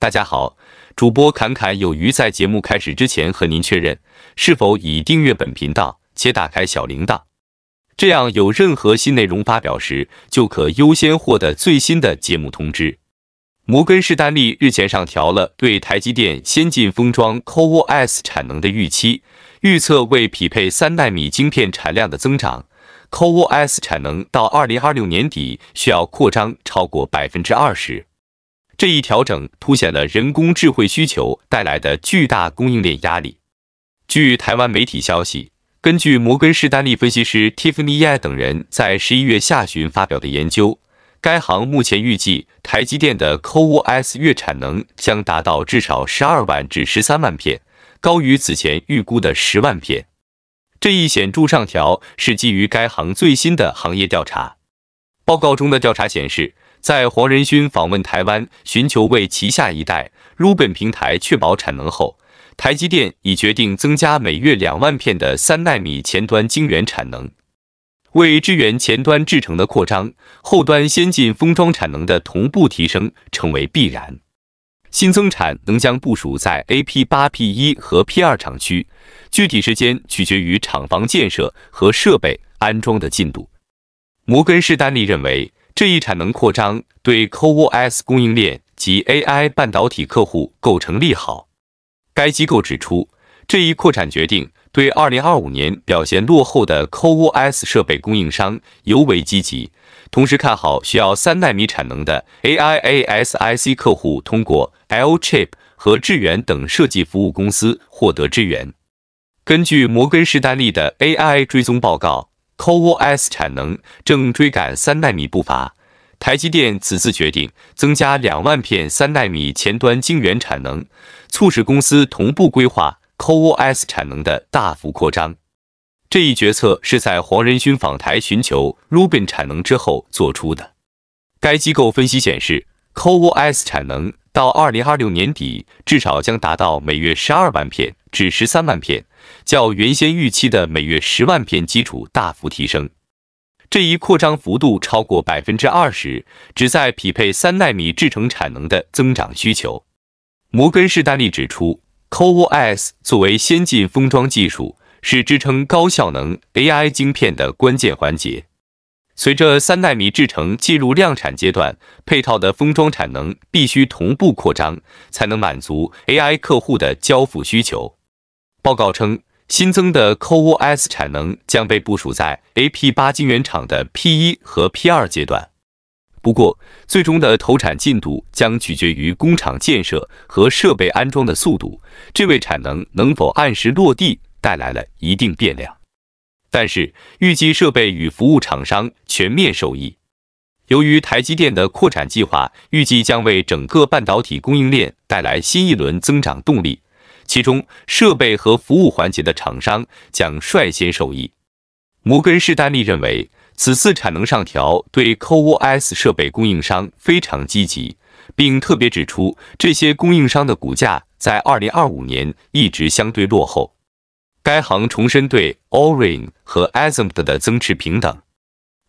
大家好，主播侃侃有余在节目开始之前和您确认，是否已订阅本频道且打开小铃铛？这样有任何新内容发表时，就可优先获得最新的节目通知。摩根士丹利日前上调了对台积电先进封装 CoWoS 产能的预期，预测为匹配三纳米晶片产量的增长，CoWoS 产能到二零二六年底需要扩张超过百分之二十。这一调整凸显了人工智慧需求带来的巨大供应链压力。据台湾媒体消息，根据摩根士丹利分析师 Tiffany y 等人在十一月下旬发表的研究，该行目前预计台积电的 CoWoS 月产能将达到至少十二万至十三万片，高于此前预估的十万片。这一显著上调是基于该行最新的行业调查报告中的调查显示。在黄仁勋访问台湾，寻求为旗下一代 Ruben 平台确保产能后，台积电已决定增加每月两万片的三纳米前端晶圆产能。为支援前端制程的扩张，后端先进封装产能的同步提升成为必然。新增产能将部署在 A P 八 P 一和 P 二厂区，具体时间取决于厂房建设和设备安装的进度。摩根士丹利认为。这一产能扩张对 CoWoS 供应链及 AI 半导体客户构成利好。该机构指出，这一扩产决定对2025年表现落后的 CoWoS 设备供应商尤为积极，同时看好需要三纳米产能的 AI ASIC 客户通过 L Chip 和致远等设计服务公司获得支援。根据摩根士丹利的 AI 追踪报告。Coos 产能正追赶三纳米步伐，台积电此次决定增加两万片三纳米前端晶圆产能，促使公司同步规划 Coos 产能的大幅扩张。这一决策是在黄仁勋访台寻求 Rubin 产能之后做出的。该机构分析显示，Coos 产能到2026年底至少将达到每月12万片至13万片。较原先预期的每月十万片基础大幅提升，这一扩张幅度超过百分之二十，旨在匹配三纳米制程产能的增长需求。摩根士丹利指出，CoWoS 作为先进封装技术，是支撑高效能 AI 晶片的关键环节。随着三纳米制程进入量产阶段，配套的封装产能必须同步扩张，才能满足 AI 客户的交付需求。报告称，新增的 CoWoS 产能将被部署在 A P 八晶圆厂的 P 一和 P 二阶段。不过，最终的投产进度将取决于工厂建设和设备安装的速度。这为产能能否按时落地带来了一定变量。但是，预计设备与服务厂商全面受益。由于台积电的扩产计划，预计将为整个半导体供应链带来新一轮增长动力。其中，设备和服务环节的厂商将率先受益。摩根士丹利认为，此次产能上调对 c o s 设备供应商非常积极，并特别指出这些供应商的股价在2025年一直相对落后。该行重申对 Orin 和 a s m 的增持平等。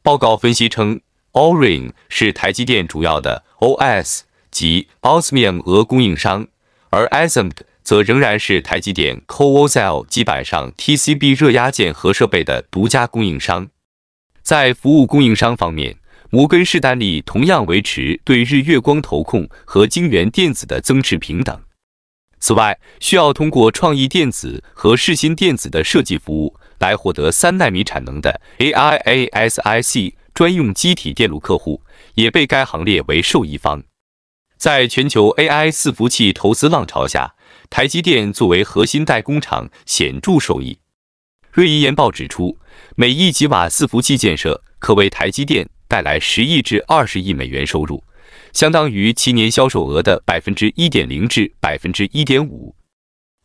报告分析称，Orin 是台积电主要的 OS 及 OSM i 俄供应商，而 ASMP。则仍然是台积电 Coosel 基板上 TCB 热压键和设备的独家供应商。在服务供应商方面，摩根士丹利同样维持对日月光投控和晶圆电子的增持平等。此外，需要通过创意电子和世新电子的设计服务来获得三纳米产能的 AIASIC 专用机体电路客户，也被该行列为受益方。在全球 AI 伺服器投资浪潮下，台积电作为核心代工厂，显著受益。瑞银研报指出，每亿吉瓦伺服器建设，可为台积电带来十亿至二十亿美元收入，相当于其年销售额的百分之一点零至百分之一点五。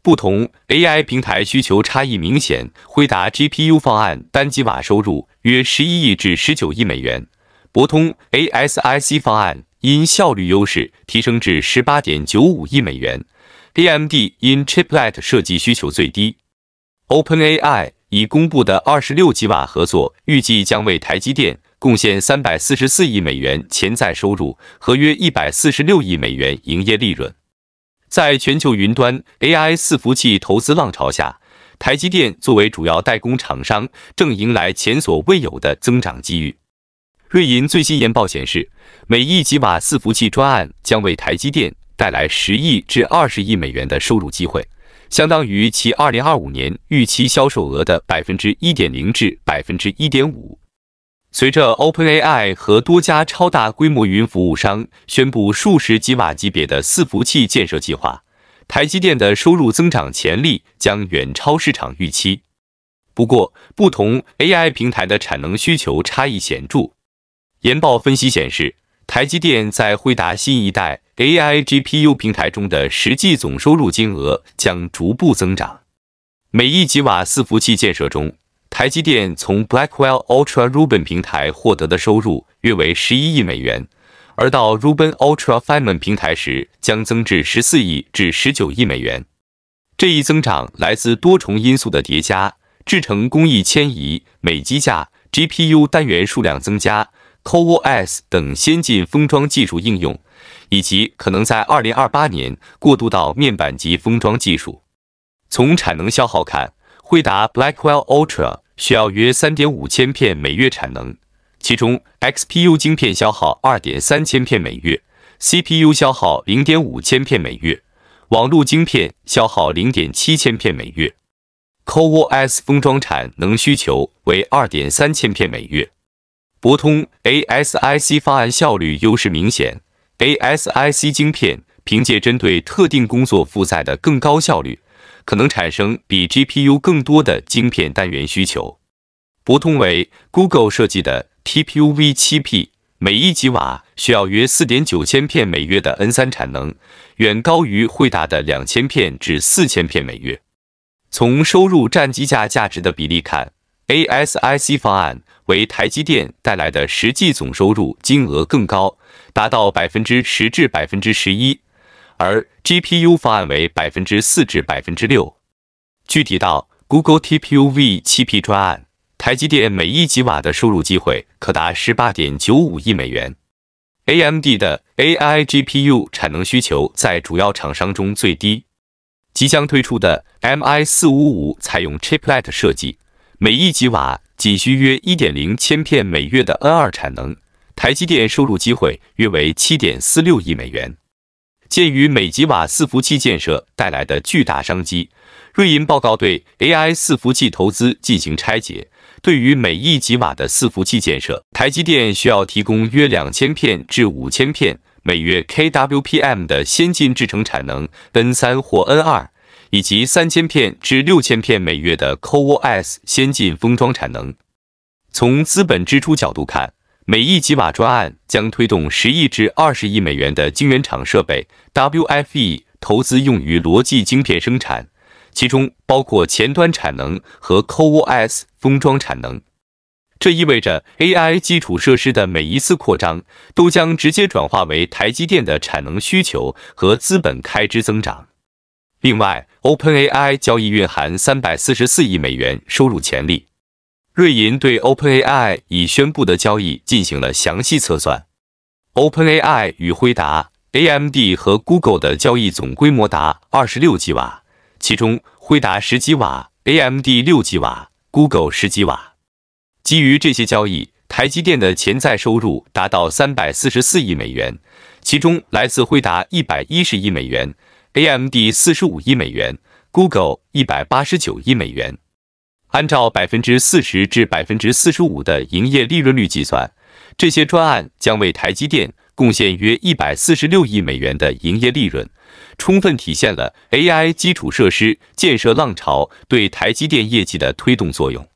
不同 AI 平台需求差异明显，辉达 GPU 方案单吉瓦收入约十一亿至十九亿美元，博通 ASIC 方案因效率优势提升至十八点九五亿美元。AMD 因 Chiplet 设计需求最低，OpenAI 已公布的二十六吉瓦合作，预计将为台积电贡献三百四十四亿美元潜在收入和约一百四十六亿美元营业利润。在全球云端 AI 四服器投资浪潮下，台积电作为主要代工厂商，正迎来前所未有的增长机遇。瑞银最新研报显示，每亿吉瓦四服器专案将为台积电。带来十亿至二十亿美元的收入机会，相当于其二零二五年预期销售额的百分之一点零至百分之一点五。随着 OpenAI 和多家超大规模云服务商宣布数十吉瓦级别的伺服器建设计划，台积电的收入增长潜力将远超市场预期。不过，不同 AI 平台的产能需求差异显著。研报分析显示。台积电在惠达新一代 AI GPU 平台中的实际总收入金额将逐步增长。每一吉瓦伺服器建设中，台积电从 Blackwell Ultra Ruben 平台获得的收入约为11亿美元，而到 Ruben Ultra Fineman 平台时将增至14亿至19亿美元。这一增长来自多重因素的叠加：制程工艺迁移、每机架 GPU 单元数量增加。CoWoS 等先进封装技术应用，以及可能在二零二八年过渡到面板级封装技术。从产能消耗看，惠达 Blackwell Ultra 需要约三点五千片每月产能，其中 XPU 晶片消耗二点三千片每月，CPU 消耗零点五千片每月，网络晶片消耗零点七千片每月，CoWoS 封装产能需求为二点三千片每月。博通 ASIC 方案效率优势明显，ASIC 晶片凭借针对特定工作负载的更高效率，可能产生比 GPU 更多的晶片单元需求。博通为 Google 设计的 TPU V7P，每一吉瓦需要约四点九千片每月的 N3 产能，远高于惠达的两千片至四千片每月。从收入占机架价值的比例看。ASIC 方案为台积电带来的实际总收入金额更高，达到百分之十至百分之十一，而 GPU 方案为百分之四至百分之六。具体到 Google TPU v7P 专案，台积电每一吉瓦的收入机会可达十八点九五亿美元。AMD 的 AI GPU 产能需求在主要厂商中最低。即将推出的 MI 四五五采用 Chiplet 设计。每亿吉瓦仅需约一点零千片每月的 N 二产能，台积电收入机会约为七点四六亿美元。鉴于每吉瓦伺服器建设带来的巨大商机，瑞银报告对 AI 四服器投资进行拆解，对于每亿吉瓦的伺服器建设，台积电需要提供约两千片至五千片每月 K W P M 的先进制程产能 N 三或 N 二。以及三千片至六千片每月的 c o o s 先进封装产能。从资本支出角度看，每一吉瓦专案将推动十亿至二十亿美元的晶圆厂设备 WFE 投资，用于逻辑晶片生产，其中包括前端产能和 c o o s 封装产能。这意味着 AI 基础设施的每一次扩张，都将直接转化为台积电的产能需求和资本开支增长。另外，OpenAI 交易蕴含三百四十四亿美元收入潜力。瑞银对 OpenAI 已宣布的交易进行了详细测算。OpenAI 与辉达、AMD 和 Google 的交易总规模达二十六吉瓦，其中辉达十吉瓦，AMD 六吉瓦，Google 十吉瓦。基于这些交易，台积电的潜在收入达到三百四十四亿美元，其中来自辉达一百一十亿美元。AMD 四十五亿美元，Google 一百八十九亿美元。按照百分之四十至百分之四十五的营业利润率计算，这些专案将为台积电贡献约一百四十六亿美元的营业利润，充分体现了 AI 基础设施建设浪潮对台积电业绩的推动作用。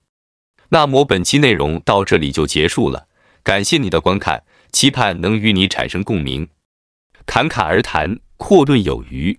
那么本期内容到这里就结束了，感谢你的观看，期盼能与你产生共鸣，侃侃而谈，阔论有余。